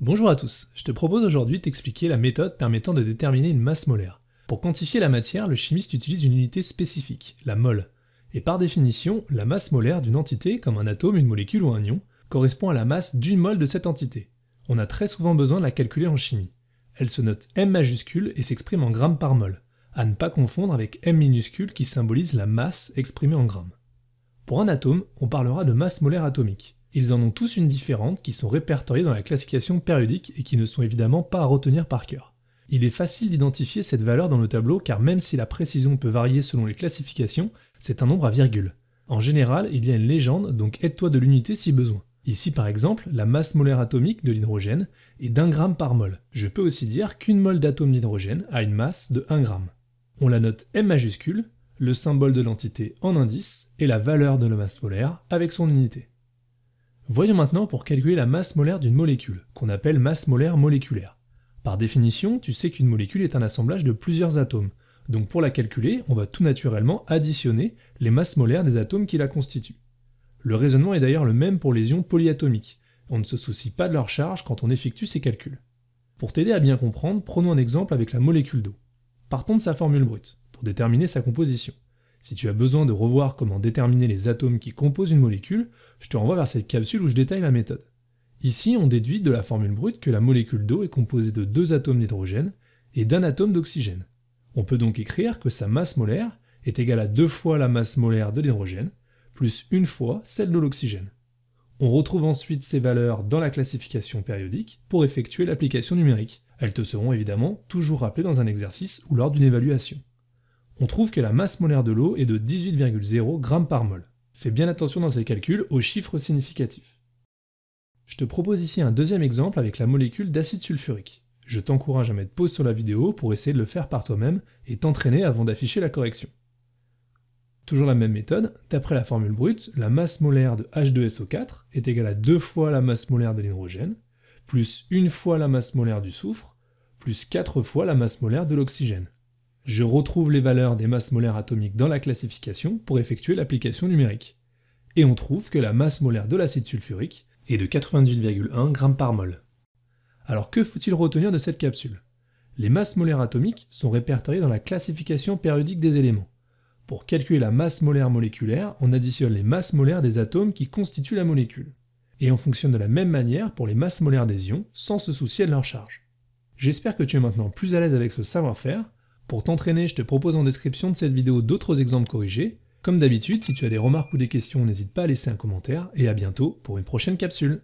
Bonjour à tous, je te propose aujourd'hui d'expliquer la méthode permettant de déterminer une masse molaire. Pour quantifier la matière, le chimiste utilise une unité spécifique, la mole. Et par définition, la masse molaire d'une entité, comme un atome, une molécule ou un ion, correspond à la masse d'une mole de cette entité. On a très souvent besoin de la calculer en chimie. Elle se note M majuscule et s'exprime en grammes par mole, à ne pas confondre avec M minuscule qui symbolise la masse exprimée en grammes. Pour un atome, on parlera de masse molaire atomique. Ils en ont tous une différente qui sont répertoriées dans la classification périodique et qui ne sont évidemment pas à retenir par cœur. Il est facile d'identifier cette valeur dans le tableau car même si la précision peut varier selon les classifications, c'est un nombre à virgule. En général, il y a une légende, donc aide-toi de l'unité si besoin. Ici par exemple, la masse molaire atomique de l'hydrogène est d'un gramme par mol. Je peux aussi dire qu'une mole d'atome d'hydrogène a une masse de 1 gramme. On la note M majuscule, le symbole de l'entité en indice et la valeur de la masse molaire avec son unité. Voyons maintenant pour calculer la masse molaire d'une molécule, qu'on appelle masse molaire moléculaire. Par définition, tu sais qu'une molécule est un assemblage de plusieurs atomes, donc pour la calculer, on va tout naturellement additionner les masses molaires des atomes qui la constituent. Le raisonnement est d'ailleurs le même pour les ions polyatomiques, on ne se soucie pas de leur charge quand on effectue ces calculs. Pour t'aider à bien comprendre, prenons un exemple avec la molécule d'eau. Partons de sa formule brute, pour déterminer sa composition. Si tu as besoin de revoir comment déterminer les atomes qui composent une molécule, je te renvoie vers cette capsule où je détaille la méthode. Ici, on déduit de la formule brute que la molécule d'eau est composée de deux atomes d'hydrogène et d'un atome d'oxygène. On peut donc écrire que sa masse molaire est égale à deux fois la masse molaire de l'hydrogène, plus une fois celle de l'oxygène. On retrouve ensuite ces valeurs dans la classification périodique pour effectuer l'application numérique. Elles te seront évidemment toujours rappelées dans un exercice ou lors d'une évaluation on trouve que la masse molaire de l'eau est de 18,0 g par mol. Fais bien attention dans ces calculs aux chiffres significatifs. Je te propose ici un deuxième exemple avec la molécule d'acide sulfurique. Je t'encourage à mettre pause sur la vidéo pour essayer de le faire par toi-même et t'entraîner avant d'afficher la correction. Toujours la même méthode, d'après la formule brute, la masse molaire de H2SO4 est égale à 2 fois la masse molaire de l'hydrogène, plus 1 fois la masse molaire du soufre, plus 4 fois la masse molaire de l'oxygène je retrouve les valeurs des masses molaires atomiques dans la classification pour effectuer l'application numérique. Et on trouve que la masse molaire de l'acide sulfurique est de 98,1 g par mol. Alors que faut-il retenir de cette capsule Les masses molaires atomiques sont répertoriées dans la classification périodique des éléments. Pour calculer la masse molaire moléculaire, on additionne les masses molaires des atomes qui constituent la molécule. Et on fonctionne de la même manière pour les masses molaires des ions, sans se soucier de leur charge. J'espère que tu es maintenant plus à l'aise avec ce savoir-faire pour t'entraîner, je te propose en description de cette vidéo d'autres exemples corrigés. Comme d'habitude, si tu as des remarques ou des questions, n'hésite pas à laisser un commentaire, et à bientôt pour une prochaine capsule.